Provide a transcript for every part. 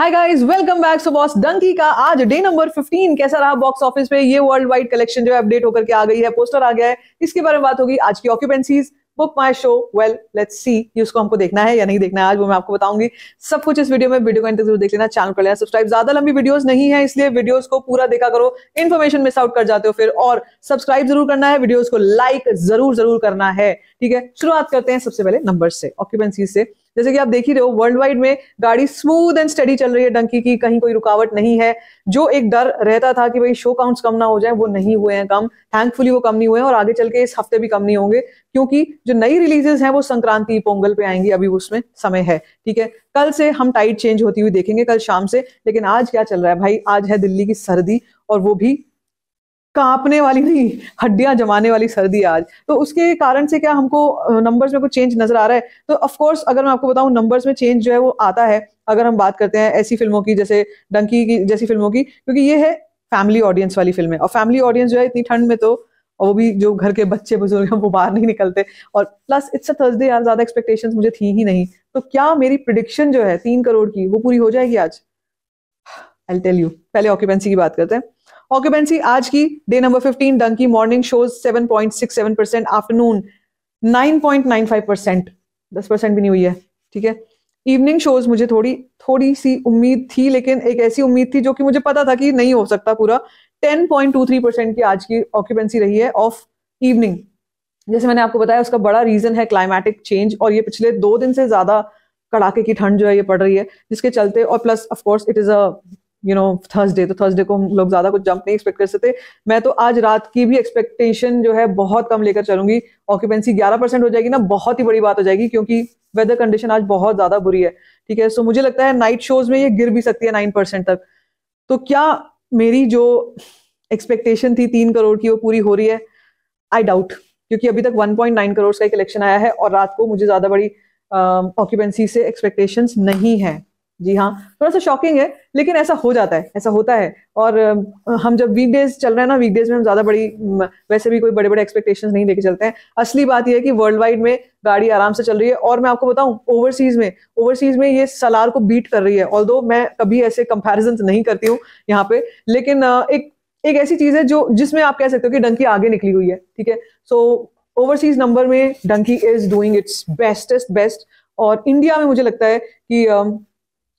हाय guys welcome back so boss Dunki का आज day number 15 कैसा रहा बॉक्स ऑफिस पे ये वर्ल्ड वाइड कलेक्शन जो है अपडेट होकर के आ गई है पोस्टर आ गया है इसके बारे में बात होगी आज की occupancies BookMyShow well let's see ये उसको हमको देखना है या नहीं देखना है आज वो मैं आपको बताऊंगी सब कुछ इस वीडियो में वीडियो को जरूर देख लेना चैनल कर लेना सब्सक्राइब ज्यादा लंबी वीडियोस नहीं है इसलिए वीडियोस को पूरा देखा करो इन्फॉर्मेशन मिस आउट कर जाते हो फिर और सब्सक्राइब जरूर करना है वीडियोज को लाइक जरूर जरूर करना है ठीक है शुरुआत करते हैं सबसे पहले नंबर से ऑक्यूपेंसी से जैसे कि आप देख ही रहे हो वर्ल्ड वाइड में गाड़ी स्मूथ एंड स्टडी चल रही है डंकी की कहीं कोई रुकावट नहीं है जो एक डर रहता था कि भाई शो काउंट्स कम ना हो जाए वो नहीं हुए हैं कम थैंकफुली वो कम नहीं हुए हैं और आगे चल के इस हफ्ते भी कम नहीं होंगे क्योंकि जो नई रिलीजेस हैं वो संक्रांति पोंगल पे आएंगी अभी उसमें समय है ठीक है कल से हम टाइट चेंज होती हुई देखेंगे कल शाम से लेकिन आज क्या चल रहा है भाई आज है दिल्ली की सर्दी और वो भी कांपने वाली नहीं हड्डियां जमाने वाली सर्दी आज तो उसके कारण से क्या हमको नंबर्स में कुछ चेंज नजर आ रहा है तो ऑफ कोर्स अगर मैं आपको बताऊं नंबर्स में चेंज जो है वो आता है अगर हम बात करते हैं ऐसी फिल्मों की जैसे डंकी की जैसी फिल्मों की क्योंकि ये है फैमिली ऑडियंस वाली फिल्में और फैमिली ऑडियंस जो है इतनी ठंड में तो और वो भी जो घर के बच्चे बुजुर्ग हैं वो बाहर नहीं निकलते और प्लस इट्स अ थर्सडे यार ज्यादा एक्सपेक्टेशंस मुझे थी ही नहीं तो क्या मेरी प्रिडिक्शन जो है तीन करोड़ की वो पूरी हो जाएगी आज आई टेल यू पहले ऑक्यूपेंसी की बात करते हैं ऑक्यूपेंसी आज की day number fifteen Dunki morning shows seven percent afternoon nine nine point five percent दस परसेंट भी नहीं हुई है ठीक है इवनिंग शोज मुझे थोड़ी थोड़ी सी उम्मीद थी लेकिन एक ऐसी उम्मीद थी जो कि मुझे पता था कि नहीं हो सकता पूरा ten point two three percent की आज की ऑक्यूपेंसी रही है ऑफ इवनिंग जैसे मैंने आपको बताया उसका बड़ा रीजन है क्लाइमेटिक चेंज और ये पिछले दो दिन से ज्यादा कड़ाके की ठंड जो है ये पड़ रही है जिसके चलते और plus of course it is a you know Thursday तो थर्सडे को हम लोग ज्यादा कुछ जंप नहीं एक्सपेक्ट कर सकते मैं तो आज रात की भी एक्सपेक्टेशन जो है बहुत कम लेकर चलूंगी ऑक्यूपेंसी ग्यारह परसेंट हो जाएगी ना बहुत ही बड़ी बात हो जाएगी क्योंकि वेदर कंडीशन आज बहुत ज्यादा बुरी है ठीक है सो मुझे लगता है नाइट शोज में ये गिर भी सकती है नाइन परसेंट तक तो क्या मेरी जो एक्सपेक्टेशन थी तीन करोड़ की वो पूरी हो रही है आई डाउट क्योंकि अभी तक 1.9 करोड़ का एक इलेक्शन आया है और रात को मुझे ज्यादा बड़ी ऑक्यूपेंसी से एक्सपेक्टेशंस नहीं है जी हाँ थोड़ा सा शॉकिंग है लेकिन ऐसा हो जाता है ऐसा होता है और हम जब वीक डेज चल रहे हैं ना वीक डेज में हम ज़्यादा बड़ी वैसे भी कोई बड़े बड़े एक्सपेक्टेशन नहीं लेके चलते हैं असली बात यह है कि वर्ल्ड वाइड में गाड़ी आराम से चल रही है और मैं आपको बताऊं ओवरसीज में ओवरसीज में ये सलार को बीट कर रही है ऑल मैं कभी ऐसे कंपेरिजन नहीं करती हूँ यहाँ पे लेकिन एक एक ऐसी चीज है जो जिसमें आप कह सकते हो कि डंकी आगे निकली हुई है ठीक है सो ओवरसीज नंबर में Dunki is doing its bestest best और इंडिया में मुझे लगता है कि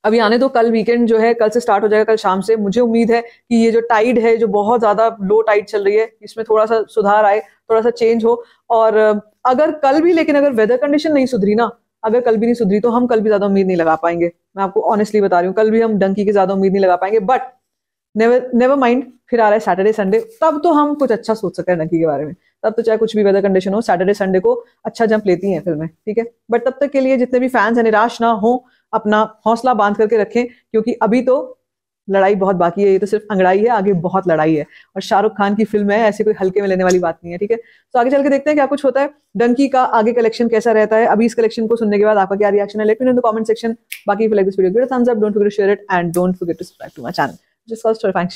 अभी आने तो कल वीकेंड जो है कल से स्टार्ट हो जाएगा कल शाम से मुझे उम्मीद है कि ये जो टाइड है जो बहुत ज्यादा लो टाइड चल रही है इसमें थोड़ा सा सुधार आए थोड़ा सा चेंज हो और अगर कल भी लेकिन अगर वेदर कंडीशन नहीं सुधरी ना अगर कल भी नहीं सुधरी तो हम कल भी ज्यादा उम्मीद नहीं लगा पाएंगे मैं आपको ऑनेस्टली बता रही हूँ कल भी हम डंकी की ज्यादा उम्मीद नहीं लगा पाएंगे बट नेवर नेवर माइंड फिर आ रहा है सैटरडे संडे तब तो हम कुछ अच्छा सोच सकते हैं डंकी के बारे में तब तो चाहे कुछ भी वेदर कंडीशन हो सैटरडे संडे को अच्छा जंप लेती है फिल्में ठीक है बट तब तक के लिए जितने भी फैंस हैं निराश ना हो अपना हौसला बांध करके रखें क्योंकि अभी तो लड़ाई बहुत बाकी है ये तो सिर्फ अंगड़ाई है आगे बहुत लड़ाई है और शाहरुख खान की फिल्म है ऐसे कोई हल्के में लेने वाली बात नहीं है ठीक है तो आगे चल के देखते हैं क्या कुछ होता है डंकी का आगे कलेक्शन कैसा रहता है अभी इस कलेक्शन को सुनने के बाद आपका क्या रिएक्शन है let me the comment section बाकी like this video don't forget to share it and डोट to subscribe my channel just for